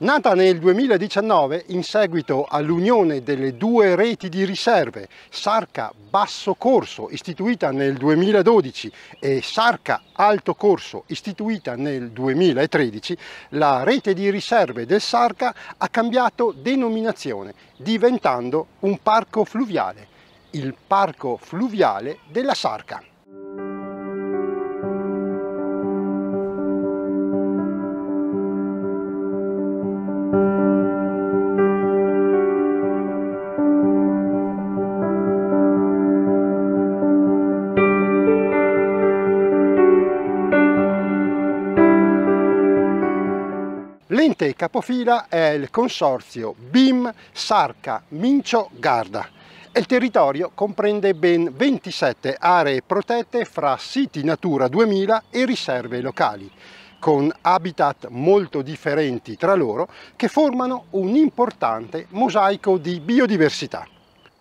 Nata nel 2019 in seguito all'unione delle due reti di riserve Sarca Basso Corso istituita nel 2012 e Sarca Alto Corso istituita nel 2013, la rete di riserve del Sarca ha cambiato denominazione diventando un parco fluviale, il Parco Fluviale della Sarca. L'ente capofila è il consorzio BIM Sarca Mincio Garda il territorio comprende ben 27 aree protette fra siti Natura 2000 e riserve locali con habitat molto differenti tra loro che formano un importante mosaico di biodiversità.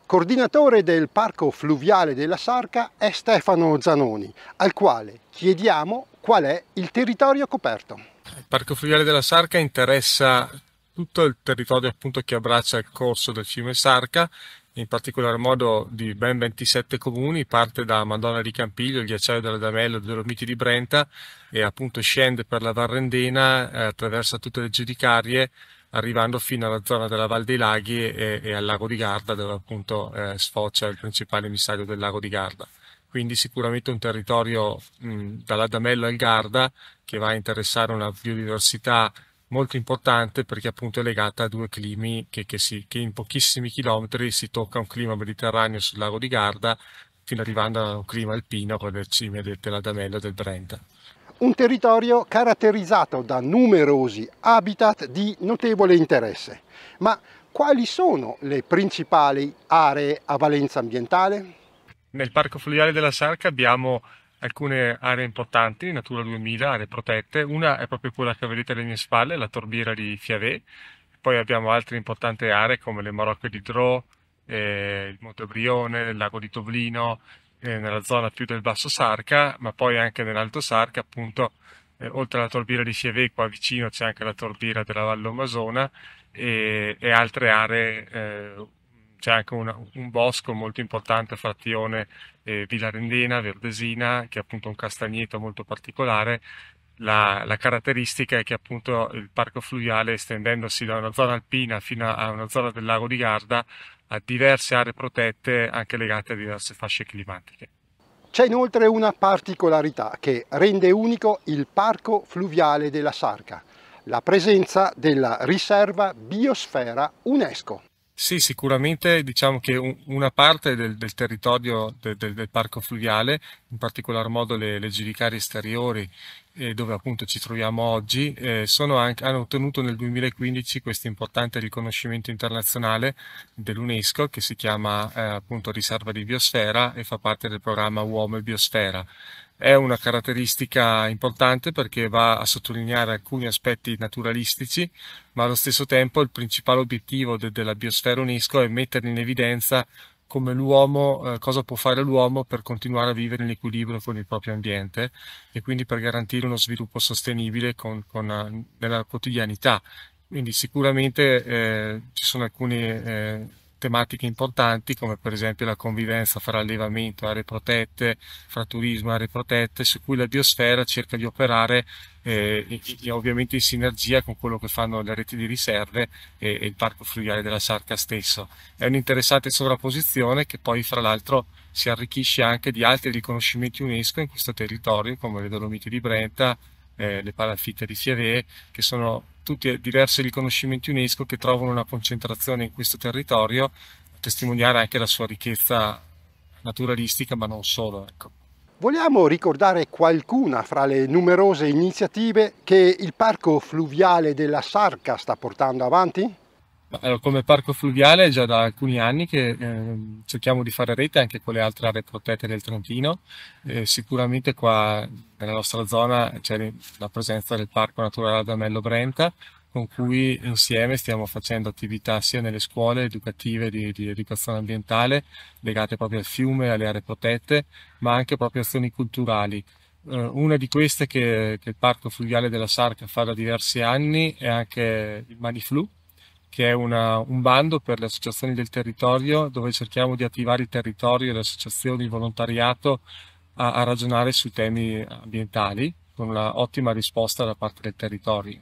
Coordinatore del Parco Fluviale della Sarca è Stefano Zanoni, al quale chiediamo qual è il territorio coperto il Parco Fluviale della Sarca interessa tutto il territorio appunto che abbraccia il corso del fiume Sarca, in particolar modo di ben 27 comuni, parte da Madonna di Campiglio, il ghiacciaio della Damello, dell'Adamello, Dolomiti di Brenta e appunto scende per la Varrendena, eh, attraversa tutte le giudicarie, arrivando fino alla zona della Val dei Laghi e, e al lago di Garda, dove appunto eh, sfocia il principale emissario del lago di Garda quindi sicuramente un territorio mh, dall'Adamella al Garda che va a interessare una biodiversità molto importante perché appunto è legata a due climi che, che, si, che in pochissimi chilometri si tocca un clima mediterraneo sul lago di Garda fino arrivando a un clima alpino con le cime dell'Adamella e del Brenta un territorio caratterizzato da numerosi habitat di notevole interesse. Ma quali sono le principali aree a valenza ambientale? Nel Parco Fluviale della Sarca abbiamo alcune aree importanti, Natura 2000, aree protette. Una è proprio quella che vedete alle mie spalle, la torbiera di Fiavé. Poi abbiamo altre importanti aree come le Marocche di Drò, eh, il Monte Brione, il lago di Tovlino, eh, nella zona più del Basso Sarca, ma poi anche nell'Alto Sarca, appunto, eh, oltre alla torbiera di Fiavé, qua vicino c'è anche la torbiera della Vallo Masona e, e altre aree eh, c'è anche una, un bosco molto importante a frazione eh, Vilarendina, Verdesina, che è appunto un castagneto molto particolare. La, la, caratteristica è che appunto il parco fluviale, estendendosi da una zona alpina fino a una zona del lago di Garda, ha diverse aree protette anche legate a diverse fasce climatiche. C'è inoltre una particolarità che rende unico il Parco Fluviale della Sarca, la presenza della riserva biosfera UNESCO. Sì, sicuramente diciamo che una parte del, del territorio de- del, del parco fluviale, in particolar modo le, le giudicarie esteriori, eh, dove appunto ci troviamo oggi, eh, sono anche, hanno ottenuto nel 2015 questo importante riconoscimento internazionale dell'UNESCO che si chiama eh, appunto Riserva di Biosfera e fa parte del programma Uomo e Biosfera è una caratteristica importante perché va a sottolineare alcuni aspetti naturalistici, ma allo stesso tempo il principale obiettivo de della Biosfera UNESCO è mettere in evidenza come l'uomo, eh, cosa può fare l'uomo per continuare a vivere in equilibrio con il proprio ambiente e quindi per garantire uno sviluppo sostenibile con, con, eh, nella quotidianità. Quindi sicuramente eh, ci sono alcuni eh, tematiche importanti come per esempio la convivenza fra allevamento, aree protette, fra turismo, aree protette, su cui la biosfera cerca di operare eh, in, ovviamente in sinergia con quello che fanno le reti di riserve e, e il parco fluviale della Sarca stesso. È un'interessante sovrapposizione che poi fra l'altro si arricchisce anche di altri riconoscimenti UNESCO in questo territorio come le Dolomiti di Brenta, eh, le palafitte di Fievè, che sono tutti diversi riconoscimenti UNESCO che trovano una concentrazione in questo territorio, a testimoniare anche la sua ricchezza naturalistica, ma non solo. Ecco. Vogliamo ricordare qualcuna fra le numerose iniziative che il Parco Fluviale della Sarca sta portando avanti? Allora, come parco fluviale è già da alcuni anni che eh, cerchiamo di fare rete anche con le altre aree protette del Trentino. Eh, sicuramente qua nella nostra zona c'è la presenza del Parco Naturale Adamello Brenta, con cui insieme stiamo facendo attività sia nelle scuole educative di, di educazione ambientale legate proprio al fiume, alle aree protette, ma anche proprio azioni culturali eh, una di queste che, che, il Parco Fluviale della Sarca fa da diversi anni è anche il Maniflu, che è una, un bando per le associazioni del territorio dove cerchiamo di attivare il territorio e le associazioni, il volontariato a, a ragionare sui temi ambientali con un'ottima risposta da parte del territorio.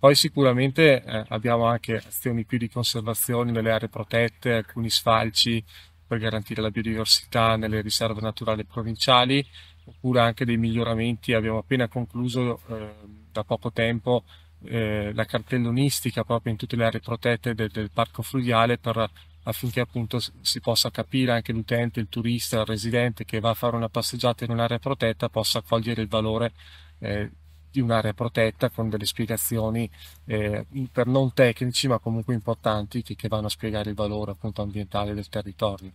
Poi sicuramente eh, abbiamo anche azioni più di conservazione nelle aree protette, alcuni sfalci per garantire la biodiversità nelle riserve naturali provinciali, oppure anche dei miglioramenti. Abbiamo appena concluso eh, da poco tempo eh, la cartellonistica proprio in tutte le aree protette del, del parco fluviale per, affinché appunto si possa capire anche l'utente, il turista, il residente che va a fare una passeggiata in un'area protetta possa cogliere il valore eh, di un'area protetta con delle spiegazioni eh, per non tecnici ma comunque importanti che, che vanno a spiegare il valore appunto ambientale del territorio.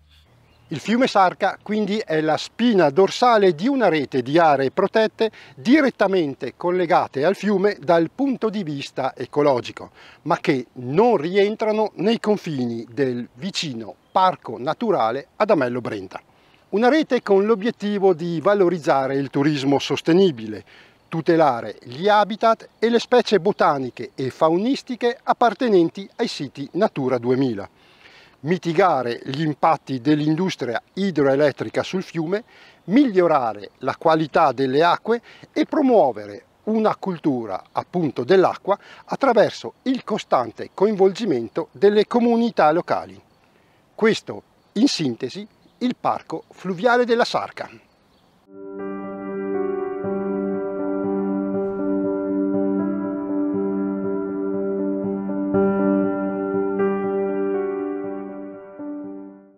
Il fiume Sarca quindi è la spina dorsale di una rete di aree protette direttamente collegate al fiume dal punto di vista ecologico, ma che non rientrano nei confini del vicino Parco Naturale Adamello Brenta. Una rete con l'obiettivo di valorizzare il turismo sostenibile, tutelare gli habitat e le specie botaniche e faunistiche appartenenti ai siti Natura 2000 mitigare gli impatti dell'industria idroelettrica sul fiume, migliorare la qualità delle acque e promuovere una cultura appunto dell'acqua attraverso il costante coinvolgimento delle comunità locali. Questo in sintesi il Parco Fluviale della Sarca.